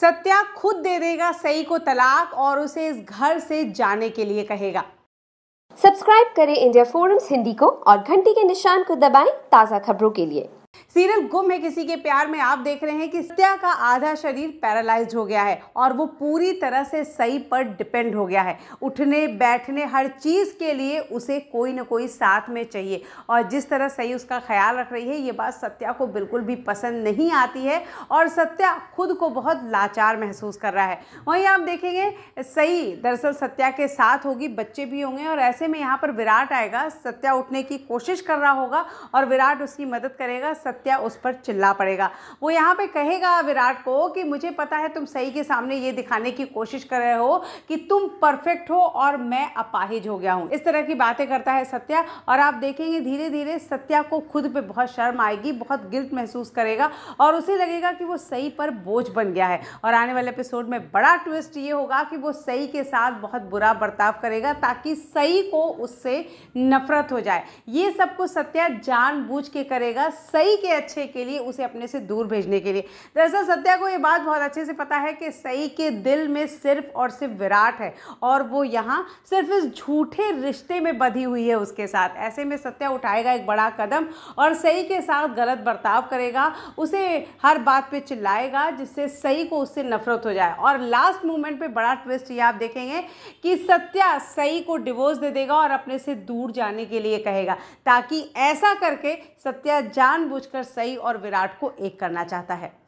सत्या खुद दे देगा सई को तलाक और उसे इस घर से जाने के लिए कहेगा सब्सक्राइब करें इंडिया फोरम्स हिंदी को और घंटी के निशान को दबाएं ताज़ा खबरों के लिए सीरियल गुम है किसी के प्यार में आप देख रहे हैं कि सत्या का आधा शरीर पैरालाइज हो गया है और वो पूरी तरह से सही पर डिपेंड हो गया है उठने बैठने हर चीज़ के लिए उसे कोई ना कोई साथ में चाहिए और जिस तरह सही उसका ख्याल रख रही है ये बात सत्या को बिल्कुल भी पसंद नहीं आती है और सत्या खुद को बहुत लाचार महसूस कर रहा है वहीं आप देखेंगे सही दरअसल सत्या के साथ होगी बच्चे भी होंगे और ऐसे में यहाँ पर विराट आएगा सत्या उठने की कोशिश कर रहा होगा और विराट उसकी मदद करेगा सत्या उस पर चिल्ला पड़ेगा वो यहाँ पे कहेगा विराट को कि मुझे पता है तुम सही के सामने ये दिखाने की कोशिश कर रहे हो कि तुम परफेक्ट हो और मैं अपाहिज हो गया हूँ इस तरह की बातें करता है सत्या और आप देखेंगे धीरे धीरे सत्या को खुद पर बहुत शर्म आएगी बहुत गिल्ट महसूस करेगा और उसे लगेगा कि वो सही पर बोझ बन गया है और आने वाले एपिसोड में बड़ा ट्विस्ट ये होगा कि वो सही के साथ बहुत बुरा बर्ताव करेगा ताकि सही को उससे नफरत हो जाए ये सब कुछ सत्या जानबूझ के करेगा सही सही के अच्छे के लिए उसे अपने से दूर भेजने के लिए दरअसल सत्या को ये बात बहुत अच्छे से पता है कि सही के दिल में सिर्फ और सिर्फ विराट है और वो यहाँ सिर्फ इस झूठे रिश्ते में बधी हुई है उसके साथ ऐसे में सत्या उठाएगा एक बड़ा कदम और सही के साथ गलत बर्ताव करेगा उसे हर बात पर चिल्लाएगा जिससे सही को उससे नफरत हो जाए और लास्ट मोमेंट पर बड़ा ट्विस्ट ये आप देखेंगे कि सत्या सई को डिवोर्स दे देगा और अपने से दूर जाने के लिए कहेगा ताकि ऐसा करके सत्या जानबूझ सोचकर सई और विराट को एक करना चाहता है